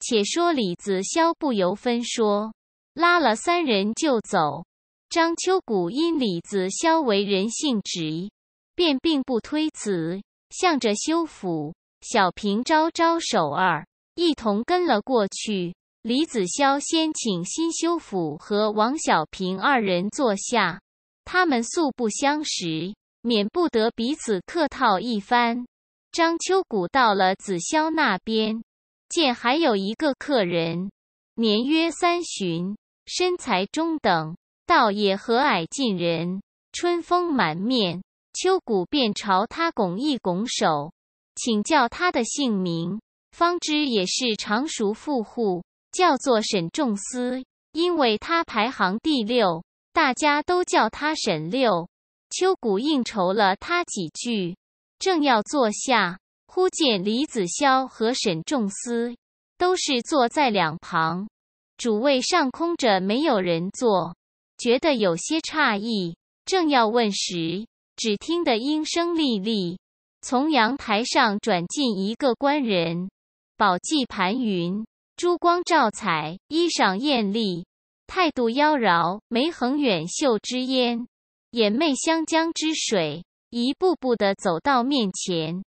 且说李子萧不由分说，拉了三人就走。张秋谷因李子萧为人性直，便并不推辞，向着修府小平招招手儿，一同跟了过去。李子萧先请新修府和王小平二人坐下，他们素不相识，免不得彼此客套一番。张秋谷到了子萧那边。见还有一个客人，年约三旬，身材中等，倒也和蔼近人，春风满面。秋谷便朝他拱一拱手，请教他的姓名，方知也是常熟富户，叫做沈仲思，因为他排行第六，大家都叫他沈六。秋谷应酬了他几句，正要坐下。忽见李子潇和沈仲思都是坐在两旁，主位上空着，没有人坐，觉得有些诧异，正要问时，只听得莺声沥沥，从阳台上转进一个官人，宝髻盘云，珠光照彩，衣裳艳丽，态度妖娆，眉横远秀之烟，眼媚湘江之水，一步步的走到面前。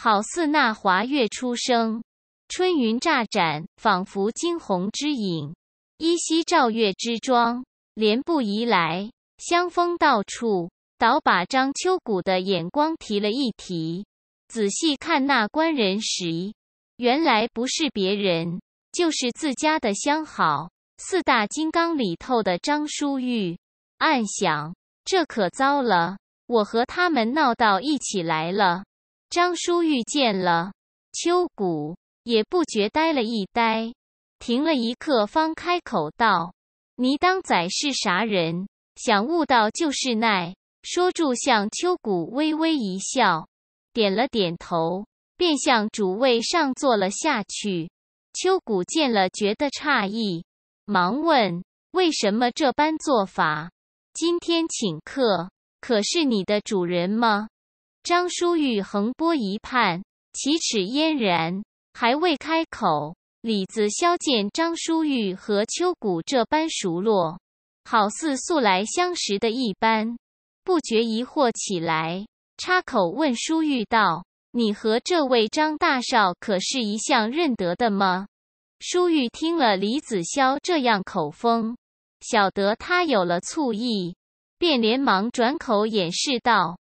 好似那华月初升，春云乍展，仿佛惊鸿之影，依稀照月之妆。莲步移来，香风到处，倒把张秋谷的眼光提了一提。仔细看那官人时，原来不是别人，就是自家的相好。四大金刚里头的张淑玉，暗想：这可糟了，我和他们闹到一起来了。张叔玉见了秋谷，也不觉呆了一呆，停了一刻，方开口道：“你当仔是啥人？想悟道就是耐。”说住，向秋谷微微一笑，点了点头，便向主位上坐了下去。秋谷见了，觉得诧异，忙问：“为什么这般做法？今天请客，可是你的主人吗？”张书玉横波一盼，启齿嫣然，还未开口，李子萧见张书玉和秋谷这般熟络，好似素来相识的一般，不觉疑惑起来，插口问书玉道：“你和这位张大少可是一向认得的吗？”书玉听了李子萧这样口风，晓得他有了醋意，便连忙转口掩饰道。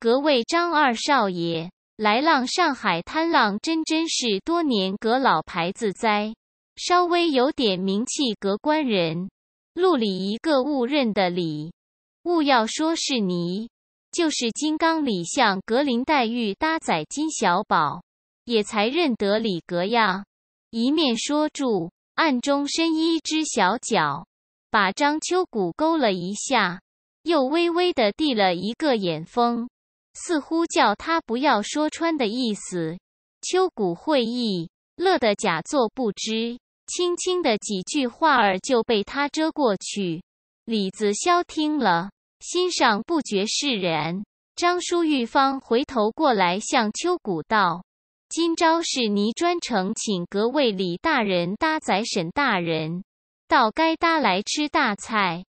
格位张二少爷，来浪上海滩浪，真真是多年格老牌子哉，稍微有点名气。格官人，路里一个误认的李，勿要说是你，就是《金刚》里像格林黛玉搭载金小宝，也才认得李格样。一面说住，暗中伸一只小脚，把张秋谷勾了一下，又微微的递了一个眼风。似乎叫他不要说穿的意思，秋谷会意，乐得假作不知，轻轻的几句话儿就被他遮过去。李子霄听了，心上不觉释然。张淑玉芳回头过来向秋谷道：“今朝是你专程请各位李大人搭载沈大人到该搭来吃大菜，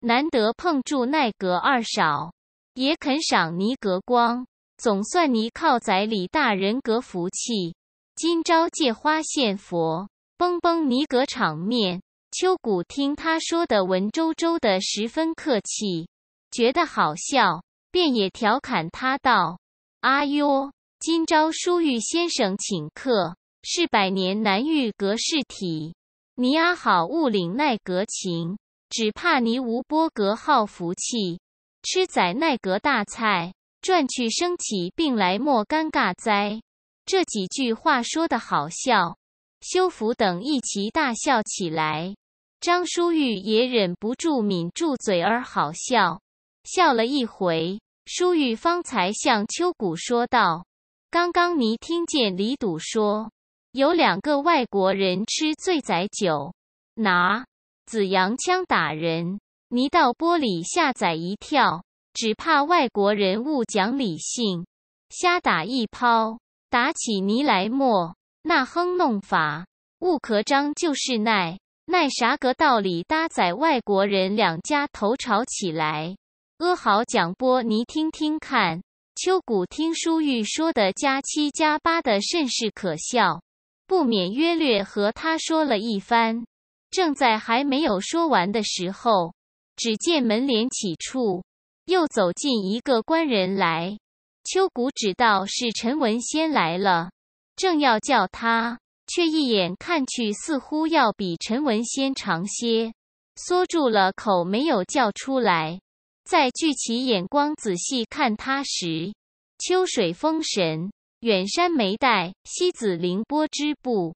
难得碰住奈格二少。”也肯赏尼格光，总算尼靠宰李大人格福气。今朝借花献佛，崩崩尼格场面。秋谷听他说的文绉绉的，十分客气，觉得好笑，便也调侃他道：“阿哟，今朝舒玉先生请客，是百年难遇格事体。尼阿好勿领奈格情，只怕尼无波格号福气。”吃宰奈格大菜，赚去升起病来莫尴尬哉。这几句话说的好笑，修福等一齐大笑起来。张书玉也忍不住抿住嘴儿好笑，笑了一回。书玉方才向秋谷说道：“刚刚你听见李笃说，有两个外国人吃醉仔酒，拿紫阳枪打人。”泥到玻璃下载一跳，只怕外国人误讲理性，瞎打一抛，打起泥来莫那哼弄法，误壳张就是奈奈啥格道理，搭载外国人两家头吵起来。阿豪讲波泥听听看，秋谷听书玉说的加七加八的甚是可笑，不免约略和他说了一番，正在还没有说完的时候。只见门帘起处，又走进一个官人来。秋谷只道是陈文仙来了，正要叫他，却一眼看去，似乎要比陈文仙长些，缩住了口，没有叫出来。再聚起眼光，仔细看他时，秋水风神，远山眉黛，西子凌波之步，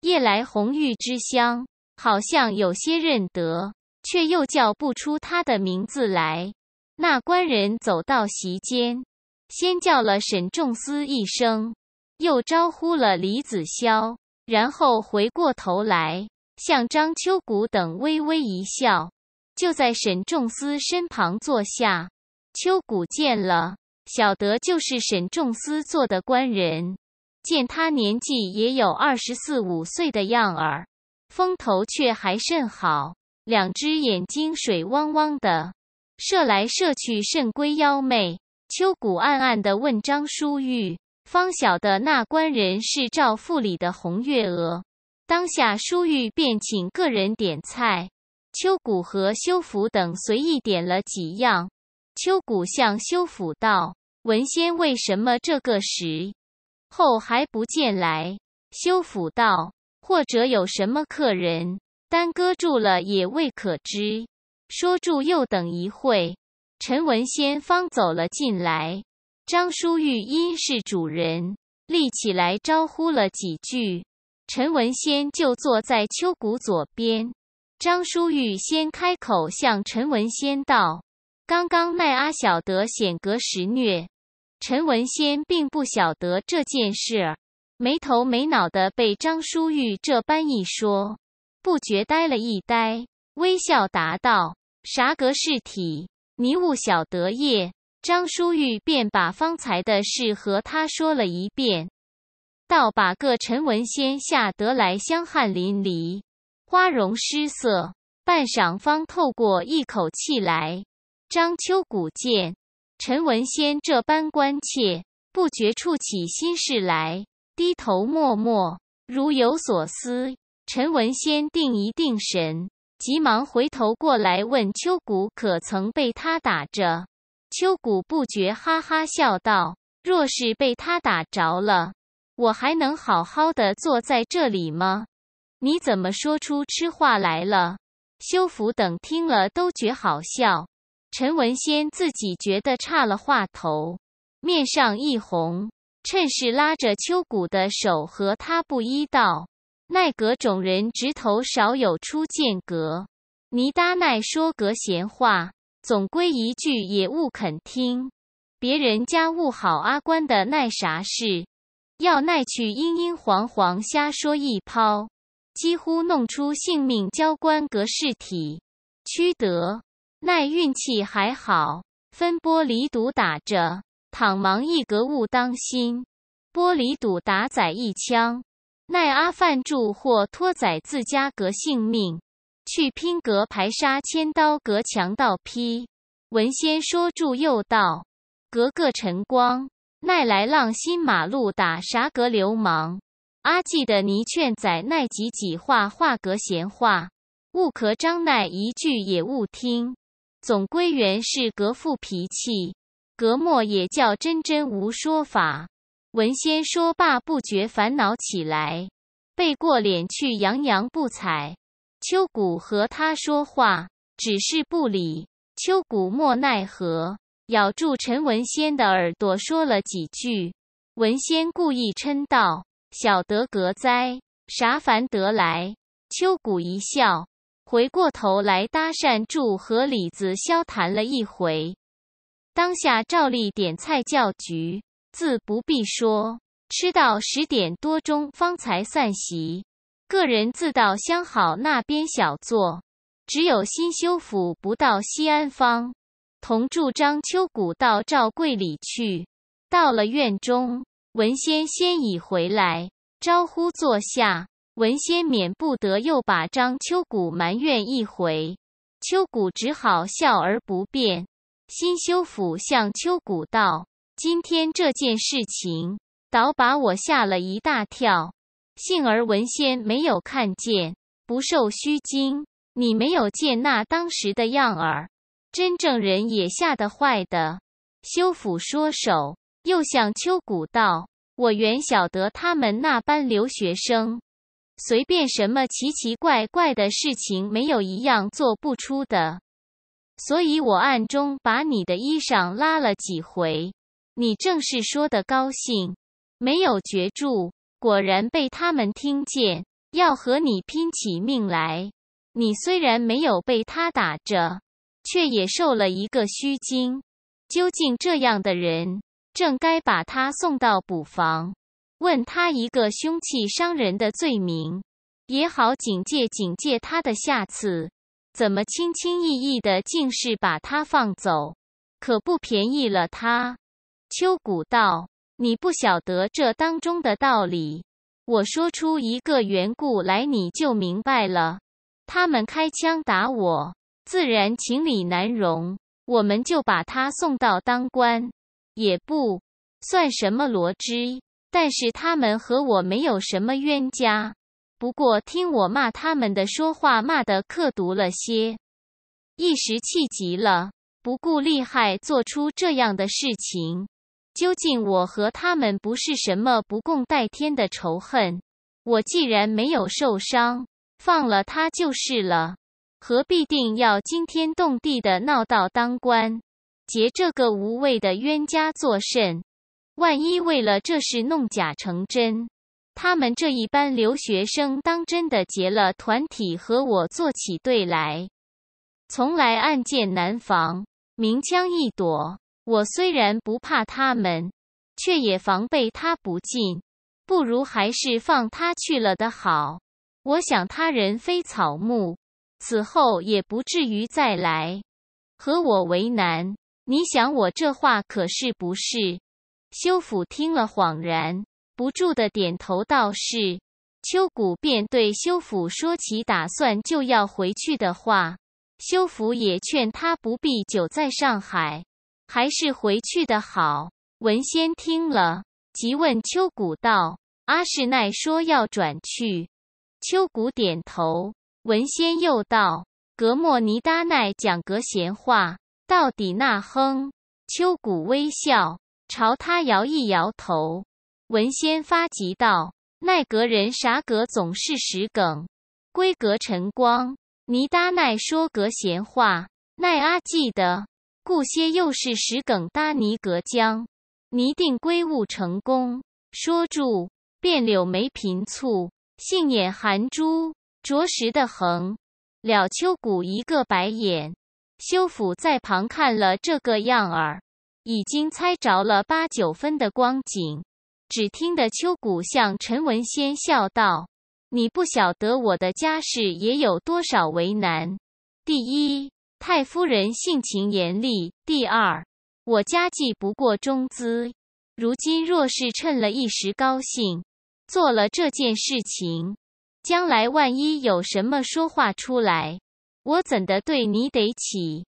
夜来红玉之香，好像有些认得。却又叫不出他的名字来。那官人走到席间，先叫了沈仲思一声，又招呼了李子霄，然后回过头来向张秋谷等微微一笑，就在沈仲思身旁坐下。秋谷见了，晓得就是沈仲思做的官人，见他年纪也有二十四五岁的样儿，风头却还甚好。两只眼睛水汪汪的，射来射去，甚归妖媚。秋谷暗暗的问张书玉：“方晓得那官人是赵府里的红月娥。”当下书玉便请个人点菜。秋谷和修甫等随意点了几样。秋谷向修甫道：“文仙为什么这个时候还不见来？”修甫道：“或者有什么客人。”耽搁住了也未可知。说住又等一会，陈文仙方走了进来。张淑玉因是主人，立起来招呼了几句。陈文仙就坐在秋谷左边。张淑玉先开口向陈文仙道：“刚刚奈阿晓得险隔时虐。”陈文仙并不晓得这件事儿，没头没脑的被张淑玉这般一说。不觉呆了一呆，微笑答道：“啥格式体？你勿晓得耶？”张淑玉便把方才的事和他说了一遍，倒把个陈文仙吓得来香汗淋漓，花容失色，半晌方透过一口气来。张秋谷见陈文仙这般关切，不觉触起心事来，低头默默，如有所思。陈文仙定一定神，急忙回头过来问秋谷：“可曾被他打着？”秋谷不觉哈哈笑道：“若是被他打着了，我还能好好的坐在这里吗？你怎么说出痴话来了？”修福等听了都觉好笑，陈文仙自己觉得岔了话头，面上一红，趁势拉着秋谷的手和他不依道。奈格种人直头少有出见格。尼达奈说格闲话，总归一句也勿肯听。别人家务好阿官的奈啥事，要奈去阴阴黄黄瞎说一抛，几乎弄出性命交关格事体。屈得奈运气还好，分玻璃堵打着，倘忙一格勿当心，玻璃堵打仔一枪。奈阿饭助或托仔自家格性命，去拼格排杀千刀格强盗劈。文仙说住又道：格个晨光奈来浪新马路打啥格流氓？阿记得泥劝仔奈几几话话格闲话，勿可张奈一句也勿听。总归原是格副脾气，格末也叫真真无说法。文仙说罢，不觉烦恼起来，背过脸去，洋洋不睬。秋谷和他说话，只是不理。秋谷莫奈何，咬住陈文仙的耳朵说了几句。文仙故意嗔道：“小得格哉，啥烦得来？”秋谷一笑，回过头来搭讪，住和李子萧谈了一回。当下照例点菜叫局。自不必说，吃到十点多钟方才散席。个人自到相好那边小坐，只有新修府不到西安方，同住张秋谷到赵贵里去。到了院中，文仙先已回来，招呼坐下。文仙免不得又把张秋谷埋怨一回，秋谷只好笑而不辩。新修府向秋谷道。今天这件事情倒把我吓了一大跳，幸而文仙没有看见，不受虚惊。你没有见那当时的样儿，真正人也吓得坏的。修府说手，又向秋谷道：“我原晓得他们那班留学生，随便什么奇奇怪怪的事情，没有一样做不出的。所以我暗中把你的衣裳拉了几回。”你正是说的高兴，没有绝住，果然被他们听见，要和你拼起命来。你虽然没有被他打着，却也受了一个虚惊。究竟这样的人，正该把他送到捕房，问他一个凶器伤人的罪名，也好警戒警戒他的下次。怎么轻轻易易的竟是把他放走，可不便宜了他。秋谷道：“你不晓得这当中的道理，我说出一个缘故来，你就明白了。他们开枪打我，自然情理难容，我们就把他送到当官，也不算什么罗织。但是他们和我没有什么冤家，不过听我骂他们的说话，骂的刻毒了些，一时气急了，不顾厉害，做出这样的事情。”究竟我和他们不是什么不共戴天的仇恨。我既然没有受伤，放了他就是了，何必定要惊天动地的闹到当官？结这个无谓的冤家作甚？万一为了这事弄假成真，他们这一班留学生当真的结了团体和我做起对来，从来暗箭难防，明枪易躲。我虽然不怕他们，却也防备他不进，不如还是放他去了的好。我想他人非草木，此后也不至于再来和我为难。你想我这话可是不是？修甫听了恍然，不住的点头道：“是。”秋谷便对修甫说起打算就要回去的话，修甫也劝他不必久在上海。还是回去的好。文仙听了，即问秋谷道：“阿是奈说要转去。”秋谷点头。文仙又道：“格莫尼达奈讲格闲话，到底那哼。”秋谷微笑，朝他摇一摇头。文仙发急道：“奈格人啥格总是实梗，归格晨光。”尼达奈说格闲话，奈阿记得。故些又是石梗搭泥隔江，泥定归物成功。说住，便柳眉颦蹙，杏眼含珠，着实的横了秋谷一个白眼。修府在旁看了这个样儿，已经猜着了八九分的光景。只听得秋谷向陈文仙笑道：“你不晓得我的家世也有多少为难。第一。”太夫人性情严厉。第二，我家计不过中资，如今若是趁了一时高兴，做了这件事情，将来万一有什么说话出来，我怎的对你得起？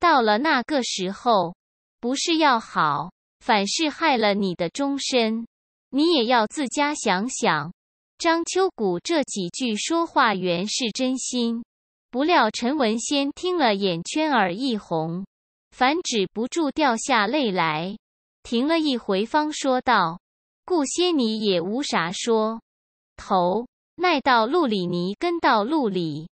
到了那个时候，不是要好，反是害了你的终身。你也要自家想想。张秋谷这几句说话原是真心。不料陈文仙听了，眼圈儿一红，反止不住掉下泪来，停了一回，方说道：“顾仙，你也无啥说头，奈到路里，你跟到路里，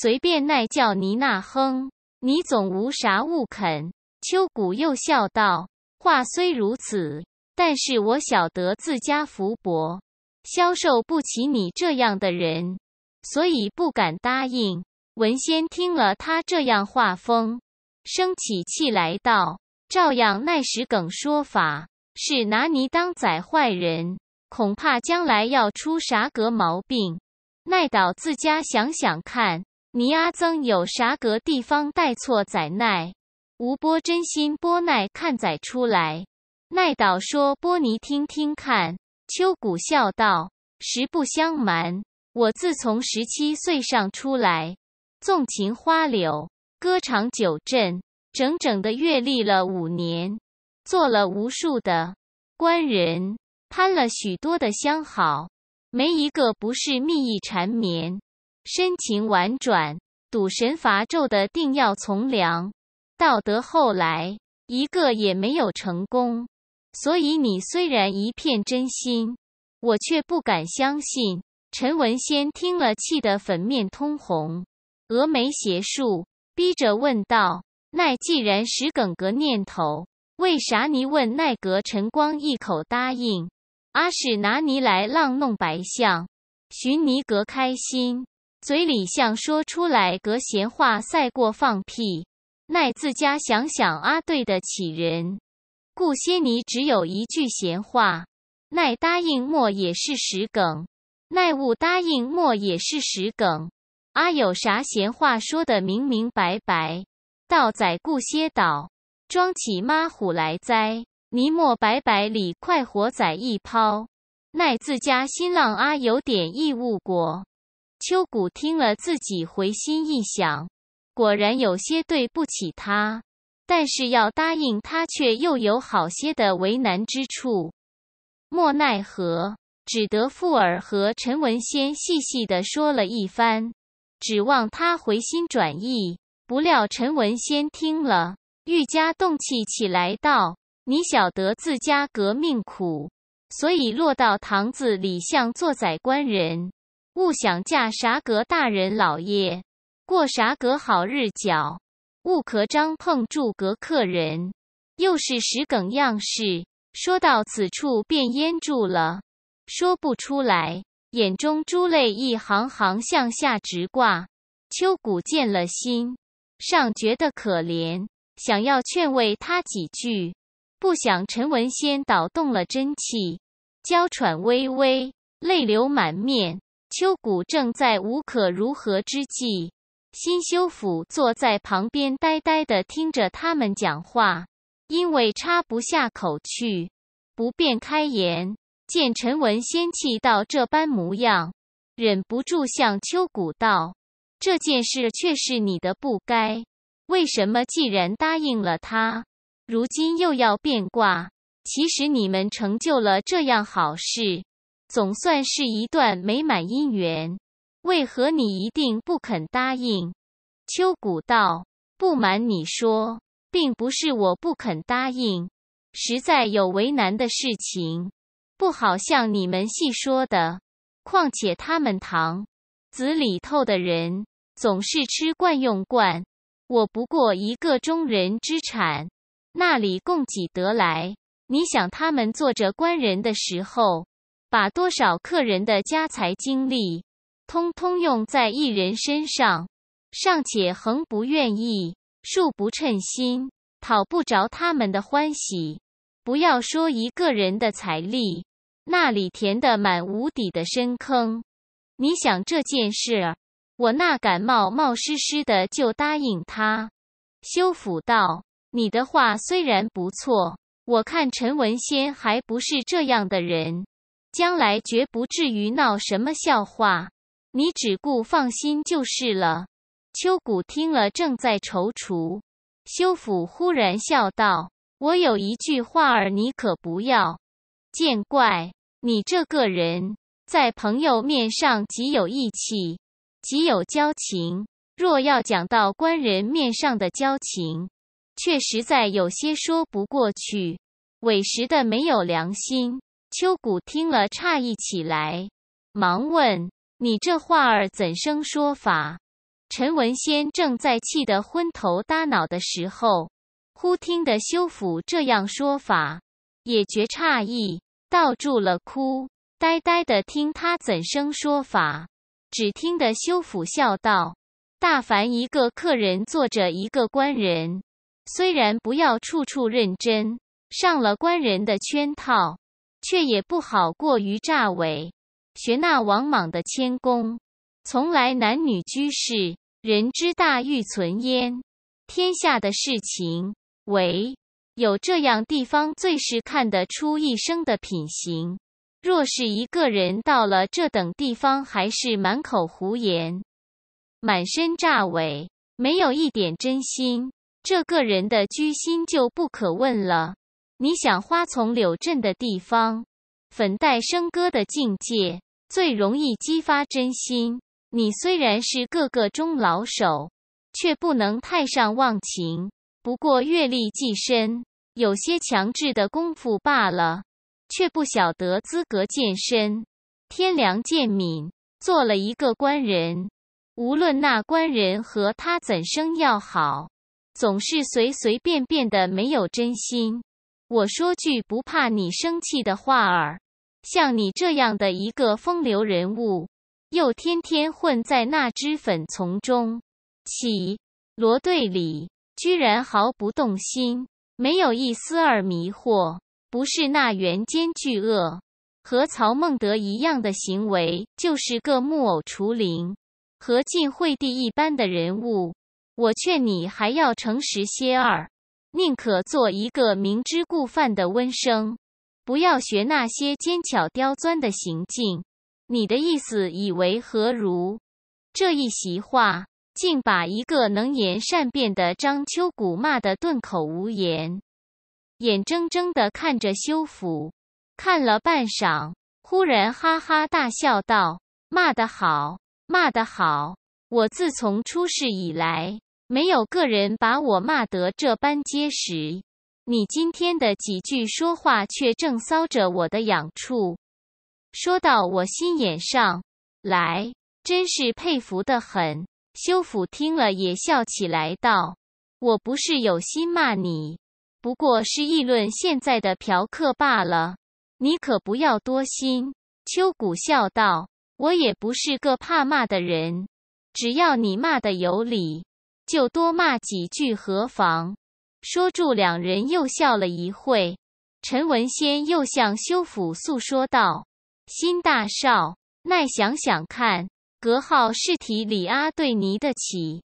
随便奈叫你那哼，你总无啥勿肯。”秋谷又笑道：“话虽如此，但是我晓得自家福薄，消受不起你这样的人，所以不敢答应。”文仙听了他这样话风，生起气来道：“照样奈石梗说法，是拿你当宰坏人，恐怕将来要出啥格毛病。奈岛自家想想看，泥阿曾有啥格地方带错宰奈？吴波真心波奈看仔出来，奈岛说波尼，听听看。”秋谷笑道：“实不相瞒，我自从十七岁上出来。”纵情花柳，歌唱酒镇，整整的阅历了五年，做了无数的官人，攀了许多的相好，没一个不是蜜意缠绵，深情婉转。赌神伐纣的定要从良，到得后来一个也没有成功。所以你虽然一片真心，我却不敢相信。陈文仙听了，气得粉面通红。峨眉邪术逼着问道：“奈既然石梗格念头，为啥你问奈格晨光一口答应？阿史拿你来浪弄白象。”寻你格开心，嘴里像说出来格闲话赛过放屁。奈自家想想啊，对得起人。故些尼只有一句闲话，奈答应莫也是石梗，奈勿答应莫也是石梗。”阿有啥闲话说的明明白白，道仔故歇岛装起妈虎来哉，尼莫白白里快活仔一抛，奈自家新浪阿有点义务果。秋谷听了自己回心一想，果然有些对不起他，但是要答应他却又有好些的为难之处，莫奈何，只得附耳和陈文仙细细的说了一番。指望他回心转意，不料陈文先听了，愈加动气起来，道：“你晓得自家革命苦，所以落到堂子里向做宰官人，勿想嫁啥格大人老爷，过啥格好日脚，勿可张碰住格客人，又是石梗样式。”说到此处，便噎住了，说不出来。眼中珠泪一行行向下直挂，秋谷见了心上觉得可怜，想要劝慰他几句，不想陈文仙倒动了真气，娇喘微微，泪流满面。秋谷正在无可如何之际，新修府坐在旁边呆呆的听着他们讲话，因为插不下口去，不便开言。见陈文仙气到这般模样，忍不住向秋谷道：“这件事却是你的不该。为什么既然答应了他，如今又要变卦？其实你们成就了这样好事，总算是一段美满姻缘。为何你一定不肯答应？”秋谷道：“不瞒你说，并不是我不肯答应，实在有为难的事情。”不好像你们细说的，况且他们堂子里头的人总是吃惯用惯，我不过一个中人之产，那里供给得来？你想他们做着官人的时候，把多少客人的家财精力，通通用在一人身上，尚且横不愿意，竖不称心，讨不着他们的欢喜。不要说一个人的财力。那里填得满无底的深坑，你想这件事儿，我那感冒冒失失的就答应他。修甫道：“你的话虽然不错，我看陈文仙还不是这样的人，将来绝不至于闹什么笑话，你只顾放心就是了。”秋谷听了正在踌躇，修甫忽然笑道：“我有一句话儿，你可不要见怪。”你这个人，在朋友面上极有义气，极有交情；若要讲到官人面上的交情，却实在有些说不过去，委实的没有良心。秋谷听了诧异起来，忙问：“你这话儿怎生说法？”陈文仙正在气得昏头耷脑的时候，忽听得修甫这样说法，也觉诧异。倒住了，哭呆呆的听他怎生说法。只听得修甫笑道：“大凡一个客人坐着一个官人，虽然不要处处认真，上了官人的圈套，却也不好过于诈伪，学那王莽的谦恭。从来男女居士，人之大欲存焉。天下的事情，为。”有这样地方，最是看得出一生的品行。若是一个人到了这等地方，还是满口胡言，满身诈伪，没有一点真心，这个人的居心就不可问了。你想花丛柳阵的地方，粉黛笙歌的境界，最容易激发真心。你虽然是个个中老手，却不能太上忘情。不过阅历既深，有些强制的功夫罢了，却不晓得资格渐深，天良渐泯，做了一个官人。无论那官人和他怎生要好，总是随随便便的，没有真心。我说句不怕你生气的话儿：，像你这样的一个风流人物，又天天混在那只粉丛中，起罗队里。居然毫不动心，没有一丝儿迷惑，不是那原奸巨恶，和曹孟德一样的行为，就是个木偶除灵，和晋惠帝一般的人物。我劝你还要诚实些儿，宁可做一个明知故犯的温生，不要学那些奸巧刁钻的行径。你的意思以为何如？这一席话。竟把一个能言善辩的张秋谷骂得顿口无言，眼睁睁地看着修府，看了半晌，忽然哈哈大笑道：“骂得好，骂得好！我自从出世以来，没有个人把我骂得这般结实。你今天的几句说话，却正搔着我的痒处，说到我心眼上来，真是佩服的很。”修甫听了也笑起来，道：“我不是有心骂你，不过是议论现在的嫖客罢了。你可不要多心。”秋谷笑道：“我也不是个怕骂的人，只要你骂的有理，就多骂几句何妨？”说住，两人又笑了一会。陈文仙又向修甫诉说道：“新大少，耐想想看。”格号是提李阿对尼的起，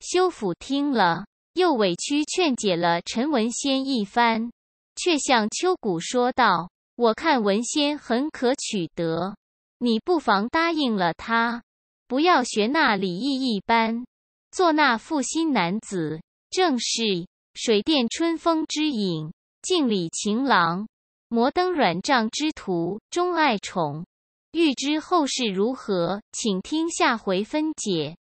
修府听了，又委屈劝解了陈文仙一番，却向秋谷说道：“我看文仙很可取得，你不妨答应了他，不要学那李毅一般，做那负心男子，正是水殿春风之影，镜里情郎，摩登软帐之徒，钟爱宠。”欲知后事如何，请听下回分解。